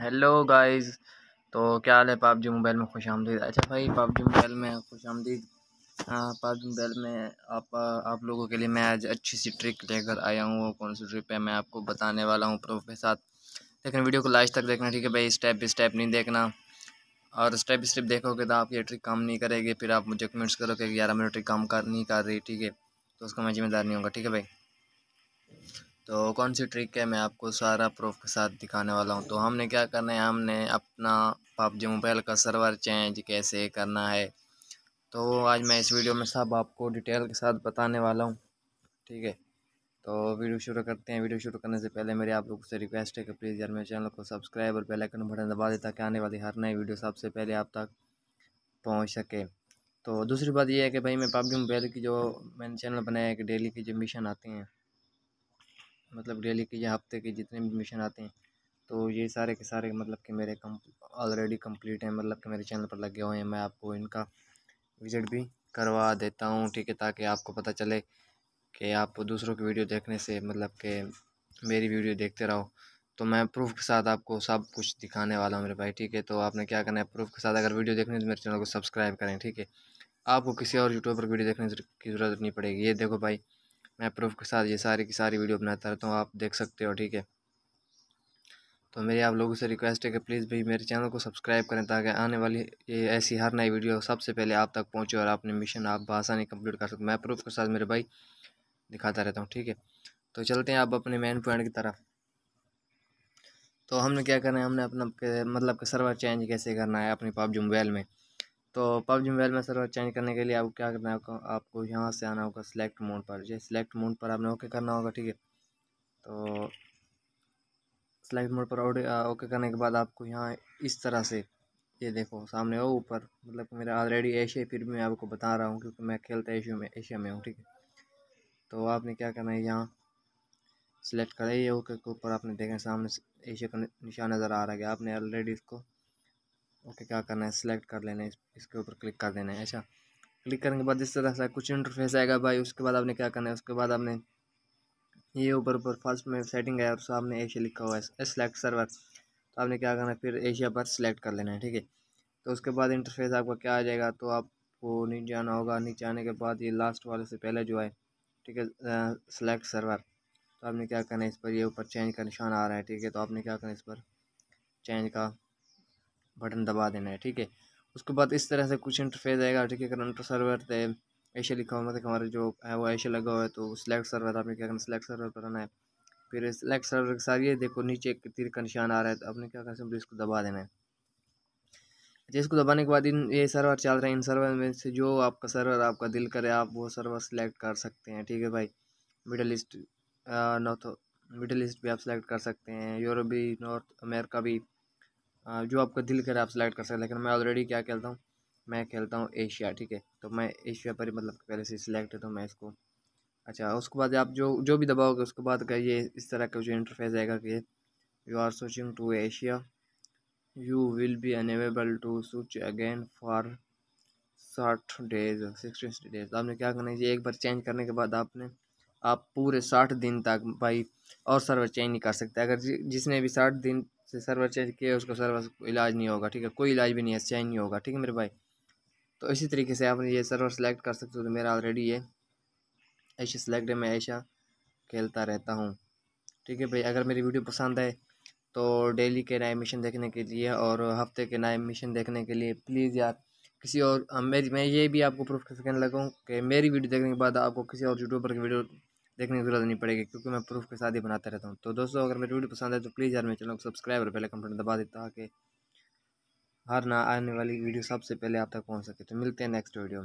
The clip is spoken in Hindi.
हेलो गाइस तो क्या हाल है पाबजी मोबाइल में खुश आमदीद अच्छा भाई जी मोबाइल में खुश आमदीद जी मोबाइल में आप आप लोगों के लिए मैं आज अच्छी सी ट्रिक लेकर आया हूँ वो कौन सी ट्रिक है मैं आपको बताने वाला हूँ प्रूफ के साथ लेकिन वीडियो को लास्ट तक देखना ठीक है भाई स्टेप बाई स्टेप नहीं देखना और स्टेप स्टेप देखोगे तो आप ये ट्रिक काम नहीं करेगी फिर आप मुझे कमेंट्स करोगे ग्यारह मिनट ट्रिक काम कर नहीं कर रही ठीक है तो उसका मैं जिम्मेदार नहीं होगा ठीक है भाई तो कौन सी ट्रिक है मैं आपको सारा प्रूफ के साथ दिखाने वाला हूँ तो हमने क्या करना है हमने अपना पबजी मोबाइल का सर्वर चेंज कैसे करना है तो आज मैं इस वीडियो में सब आपको डिटेल के साथ बताने वाला हूँ ठीक है तो वीडियो शुरू करते हैं वीडियो शुरू करने से पहले मेरे आप लोग से रिक्वेस्ट है कि प्लीज़ यार मेरे चैनल को सब्सक्राइब और बेलाइकन आइकन बटन दबा दें ताकि आने वाली हर नई वीडियो सबसे पहले आप तक पहुँच सके तो दूसरी बात यह है कि भाई मैं पबजी मोबाइल की जो मैंने चैनल बनाया है कि डेली की जो मिशन आते हैं मतलब डेली के या हफ्ते के जितने भी मिशन आते हैं तो ये सारे के सारे मतलब कि मेरे कम ऑलरेडी कंप्लीट हैं मतलब कि मेरे चैनल पर लगे हुए हैं मैं आपको इनका विजिट भी करवा देता हूँ ठीक है ताकि आपको पता चले कि आप दूसरों की वीडियो देखने से मतलब कि मेरी वीडियो देखते रहो तो मैं प्रूफ के साथ आपको सब कुछ दिखाने वाला हूँ मेरे भाई ठीक है तो आपने क्या करना है प्रूफ के साथ अगर वीडियो देखनी है तो मेरे चैनल को सब्सक्राइब करें ठीक है आपको किसी और यूट्यूब पर वीडियो देखने की ज़रूरत नहीं पड़ेगी ये देखो भाई मैं प्रूफ के साथ ये सारी की सारी वीडियो बनाता रहता हूँ आप देख सकते हो ठीक है तो मेरी आप लोगों से रिक्वेस्ट है कि प्लीज़ भाई मेरे चैनल को सब्सक्राइब करें ताकि आने वाली ये ऐसी हर नई वीडियो सबसे पहले आप तक पहुँचे और अपने मिशन आप आसानी कम्प्लीट कर सकते मैं प्रूफ के साथ मेरे भाई दिखाता रहता हूँ ठीक है तो चलते हैं आप अपने मेन पॉइंट की तरफ तो हमने क्या करना है हमने अपना मतलब कि सर्वर चेंज कैसे करना है अपनी पबजी मोबाइल में तो पबजी मोबाइल में सर्वर चेंज करने के लिए आपको क्या करना है आपको आपको यहाँ से आना होगा सिलेक्ट मोड पर जैसे सिलेक्ट मोड पर आपने ओके करना होगा ठीक है तो सिलेक्ट मोड पर ओके करने के बाद आपको यहाँ इस तरह से ये देखो सामने हो ऊपर मतलब मेरा ऑलरेडी एशिया फिर भी मैं आपको बता रहा हूँ क्योंकि मैं खेलता एशिया में एशिया में हूँ ठीक है तो आपने क्या करना है यहाँ सिलेक्ट ये ओके के ऊपर आपने देखा सामने एशिया का निशान नज़र आ रहा है आपने ऑलरेडी इसको ओके क्या करना है सिलेक्ट कर लेना है इसके ऊपर क्लिक कर देना है अच्छा क्लिक करने के बाद इस तरह से कुछ इंटरफेस आएगा भाई उसके बाद आपने क्या करना है उसके बाद आपने ये ऊपर ऊपर फर्स्ट में सेटिंग है और सामने एशिया लिखा हुआ है सिलेक्ट सर्वर तो आपने क्या करना है फिर एशिया पर सिलेक्ट कर लेना है ठीक है तो उसके बाद इंटरफेस आपका क्या आ जाएगा तो आपको नीचे आना होगा नीचे आने के बाद ये लास्ट वाले से पहले जो है ठीक है सिलेक्ट सर्वर तो आपने क्या करना है इस पर ये ऊपर चेंज का निशान आ रहा है ठीक है तो आपने क्या करना है इस पर चेंज का बटन दबा देना है ठीक है उसके बाद इस तरह से कुछ इंटरफेस आएगा ठीक है इंटर सर्वर थे ऐसे लिखा हुआ मतलब हमारे जो है वो ऐसे लगा हुआ है तो सिलेक्ट सर्वर था आपने क्या करना सिलेक्ट सर्वर आना है फिर सिलेक्ट सर्वर के सारे देखो नीचे एक तीर का निशान आ रहा है तो आपने क्या करना सिंपली इसको दबा देना है अच्छा इसको दबाने के बाद इन ये सर्वर चल रहे हैं इन सर्वर में से जो आपका सर्वर आपका दिल करे आप वो सर्वर सेलेक्ट कर सकते हैं ठीक है भाई middle east north middle east भी आप सेलेक्ट कर सकते हैं यूरोप भी नॉर्थ अमेरिका भी जो आपका दिल करे आप सेलेक्ट कर सकते हैं लेकिन मैं ऑलरेडी क्या खेलता हूँ मैं खेलता हूँ एशिया ठीक है तो मैं एशिया पर ही मतलब पहले से सिलेक्ट है तो मैं इसको अच्छा उसके बाद आप जो जो भी दबाओगे उसके बाद का ये इस तरह का जो इंटरफेस आएगा कि you are switching to Asia you will be unable to switch again for साठ डेज सिक्सटी डेज आपने क्या करना है एक बार चेंज करने के बाद आपने आप पूरे साठ दिन तक भाई और सर्वर चेंज नहीं कर सकते अगर जिसने भी साठ दिन से सर्वर चेंज किए उसका सर्वर इलाज नहीं होगा ठीक है कोई इलाज भी नहीं है चेंज नहीं होगा ठीक है मेरे भाई तो इसी तरीके से आप ये सर्वर सेलेक्ट कर सकते हो तो मेरा ऑलरेडी ये ऐशा सेलेक्ट है मैं ऐशा खेलता रहता हूँ ठीक है भाई अगर मेरी वीडियो पसंद आए तो डेली के नए मिशन देखने के लिए और हफ्ते के नए मिशन देखने के लिए प्लीज़ यार किसी और हाँ, मेरी मैं ये भी आपको प्रूफ कर लगा हूँ कि मेरी वीडियो देखने के बाद आपको किसी और यूट्यूबर की वीडियो देखने की जरूरत नहीं पड़ेगी क्योंकि मैं प्रूफ के साथ ही बनाता रहता हूँ तो दोस्तों अगर मेरी वीडियो पसंद है तो प्लीज़ यार मेरे चैनल को सब्सक्राइब और पहले कमेंट दबा दें ताकि हर ना आने वाली वीडियो सबसे पहले आप तक पहुँच सके तो मिलते हैं नेक्स्ट वीडियो